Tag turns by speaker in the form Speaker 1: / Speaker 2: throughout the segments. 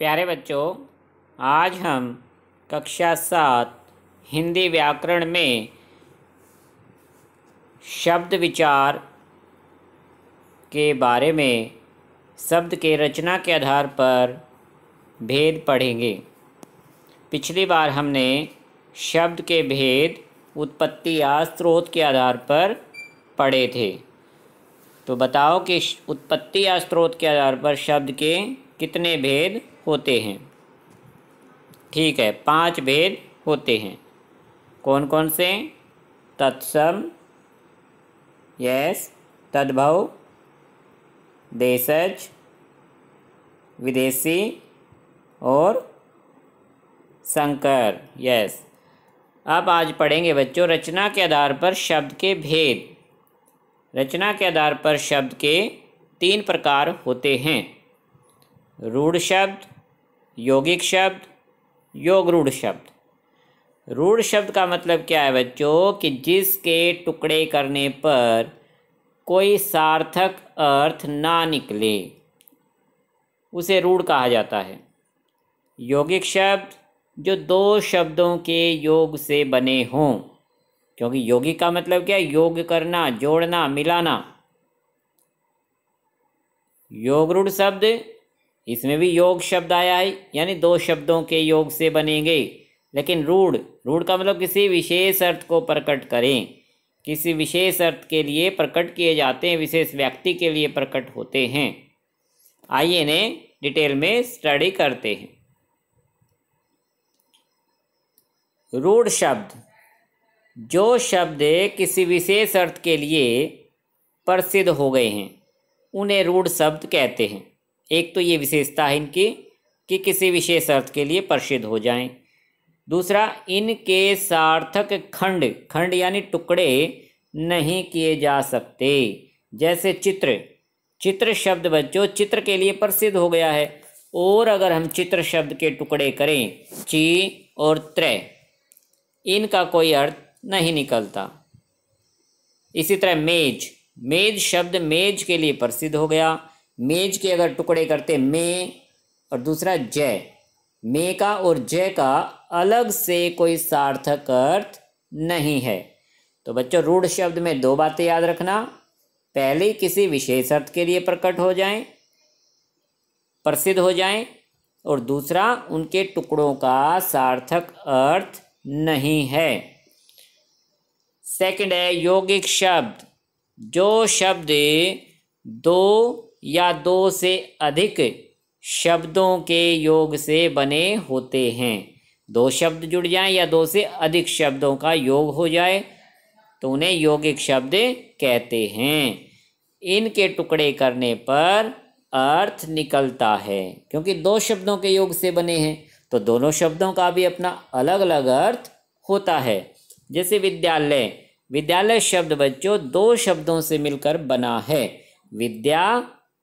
Speaker 1: प्यारे बच्चों आज हम कक्षा सात हिंदी व्याकरण में शब्द विचार के बारे में शब्द के रचना के आधार पर भेद पढ़ेंगे पिछली बार हमने शब्द के भेद उत्पत्ति या स्रोत के आधार पर पढ़े थे तो बताओ कि उत्पत्ति या स्रोत के आधार पर शब्द के कितने भेद होते हैं ठीक है पांच भेद होते हैं कौन कौन से तत्सम यस तद्भव देशज विदेशी और संकर यस अब आज पढ़ेंगे बच्चों रचना के आधार पर शब्द के भेद रचना के आधार पर शब्द के तीन प्रकार होते हैं रूढ़ शब्द योगिक शब्द योग रूढ़ शब्द रूढ़ शब्द का मतलब क्या है बच्चों कि जिसके टुकड़े करने पर कोई सार्थक अर्थ ना निकले उसे रूढ़ कहा जाता है योगिक शब्द जो दो शब्दों के योग से बने हों क्योंकि योगी का मतलब क्या है योग करना जोड़ना मिलाना योग रूढ़ शब्द इसमें भी योग शब्द आया है यानी दो शब्दों के योग से बनेंगे लेकिन रूढ़ रूढ़ का मतलब किसी विशेष अर्थ को प्रकट करें किसी विशेष अर्थ के लिए प्रकट किए जाते हैं विशेष व्यक्ति के लिए प्रकट होते हैं आइए इन्हें डिटेल में स्टडी करते हैं रूढ़ शब्द जो शब्द किसी विशेष अर्थ के लिए प्रसिद्ध हो गए हैं उन्हें रूढ़ शब्द कहते हैं एक तो ये विशेषता है इनकी कि किसी विशेष अर्थ के लिए प्रसिद्ध हो जाएं दूसरा इनके सार्थक खंड खंड यानी टुकड़े नहीं किए जा सकते जैसे चित्र चित्र शब्द बच्चों चित्र के लिए प्रसिद्ध हो गया है और अगर हम चित्र शब्द के टुकड़े करें ची और त्रय इनका कोई अर्थ नहीं निकलता इसी तरह मेज मेज शब्द मेज के लिए प्रसिद्ध हो गया मेज के अगर टुकड़े करते में और दूसरा जय मे का और जय का अलग से कोई सार्थक अर्थ नहीं है तो बच्चों रूढ़ शब्द में दो बातें याद रखना पहले किसी विशेष अर्थ के लिए प्रकट हो जाएं प्रसिद्ध हो जाएं और दूसरा उनके टुकड़ों का सार्थक अर्थ नहीं है सेकंड है यौगिक शब्द जो शब्द दो या दो से अधिक शब्दों के योग से बने होते हैं दो शब्द जुड़ जाएं या दो से अधिक शब्दों का योग हो जाए तो उन्हें यौगिक शब्द कहते हैं इनके टुकड़े करने पर अर्थ निकलता है क्योंकि दो शब्दों के योग से बने हैं तो दोनों शब्दों का भी अपना अलग अलग अर्थ होता है जैसे विद्यालय विद्यालय शब्द बच्चों दो शब्दों से मिलकर बना है विद्या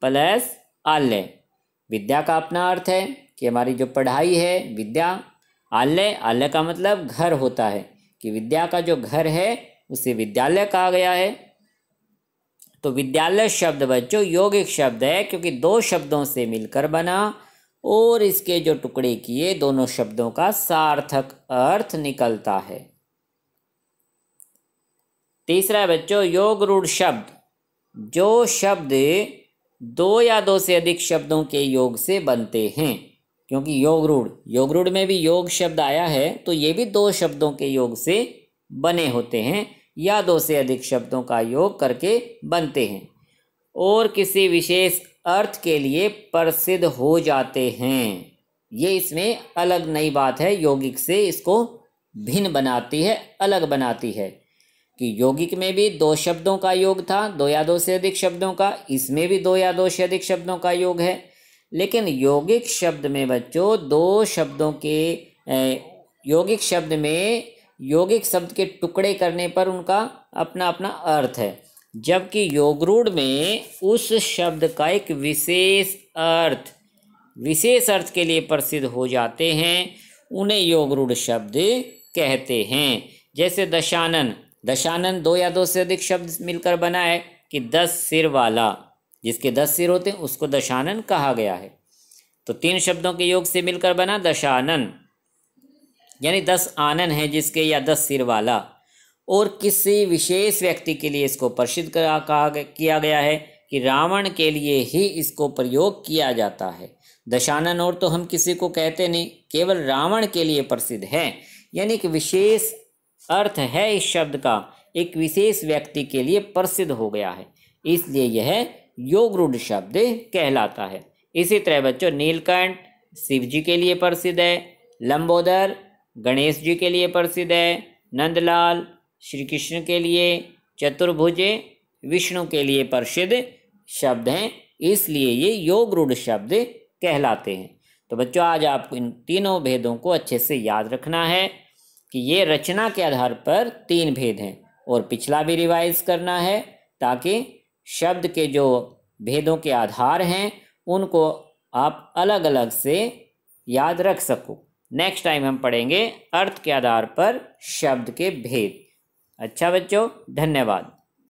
Speaker 1: प्लस आल्य विद्या का अपना अर्थ है कि हमारी जो पढ़ाई है विद्या आल्य आल्य का मतलब घर होता है कि विद्या का जो घर है उसे विद्यालय कहा गया है तो विद्यालय शब्द बच्चों यौगिक शब्द है क्योंकि दो शब्दों से मिलकर बना और इसके जो टुकड़े किए दोनों शब्दों का सार्थक अर्थ निकलता है तीसरा बच्चों योग रूढ़ शब्द जो शब्द दो या दो से अधिक शब्दों के योग से बनते हैं क्योंकि योग रूढ़ योग रूढ़ में भी योग शब्द आया है तो ये भी दो शब्दों के योग से बने होते हैं या दो से अधिक शब्दों का योग करके बनते हैं और किसी विशेष अर्थ के लिए प्रसिद्ध हो जाते हैं ये इसमें अलग नई बात है यौगिक से इसको भिन्न बनाती है अलग बनाती है कि यौगिक में भी दो शब्दों का योग था दो या दो से अधिक शब्दों का इसमें भी दो या दो से अधिक शब्दों का योग है लेकिन यौगिक शब्द में बच्चों दो शब्दों के यौगिक शब्द में यौगिक शब्द के टुकड़े करने पर उनका अपना अपना अर्थ है जबकि योगरूढ़ में उस शब्द का एक विशेष अर्थ विशेष अर्थ के लिए प्रसिद्ध हो जाते हैं उन्हें योगरूढ़ शब्द कहते हैं जैसे दशानन दशानंद दो या दो से अधिक शब्द मिलकर बना है कि दस सिर वाला जिसके दस सिर होते हैं उसको दशानन कहा गया है तो तीन शब्दों के योग से मिलकर बना दशानन यानी दस आनन है जिसके या दस सिर वाला और किसी विशेष व्यक्ति के लिए इसको प्रसिद्ध कहा किया गया है कि रावण के लिए ही इसको प्रयोग किया जाता है दशानन और तो हम किसी को कहते नहीं केवल रावण के लिए प्रसिद्ध है यानी कि विशेष अर्थ है इस शब्द का एक विशेष व्यक्ति के लिए प्रसिद्ध हो गया है इसलिए यह योग रूढ़ शब्द कहलाता है इसी तरह बच्चों नीलकंठ शिव जी के लिए प्रसिद्ध है लंबोदर गणेश जी के लिए प्रसिद्ध है नंदलाल श्री कृष्ण के लिए चतुर्भुज विष्णु के लिए प्रसिद्ध शब्द हैं इसलिए ये योग रूढ़ शब्द कहलाते हैं तो बच्चों आज आपको इन तीनों भेदों को अच्छे से याद रखना है कि ये रचना के आधार पर तीन भेद हैं और पिछला भी रिवाइज करना है ताकि शब्द के जो भेदों के आधार हैं उनको आप अलग अलग से याद रख सको नेक्स्ट टाइम हम पढ़ेंगे अर्थ के आधार पर शब्द के भेद अच्छा बच्चों धन्यवाद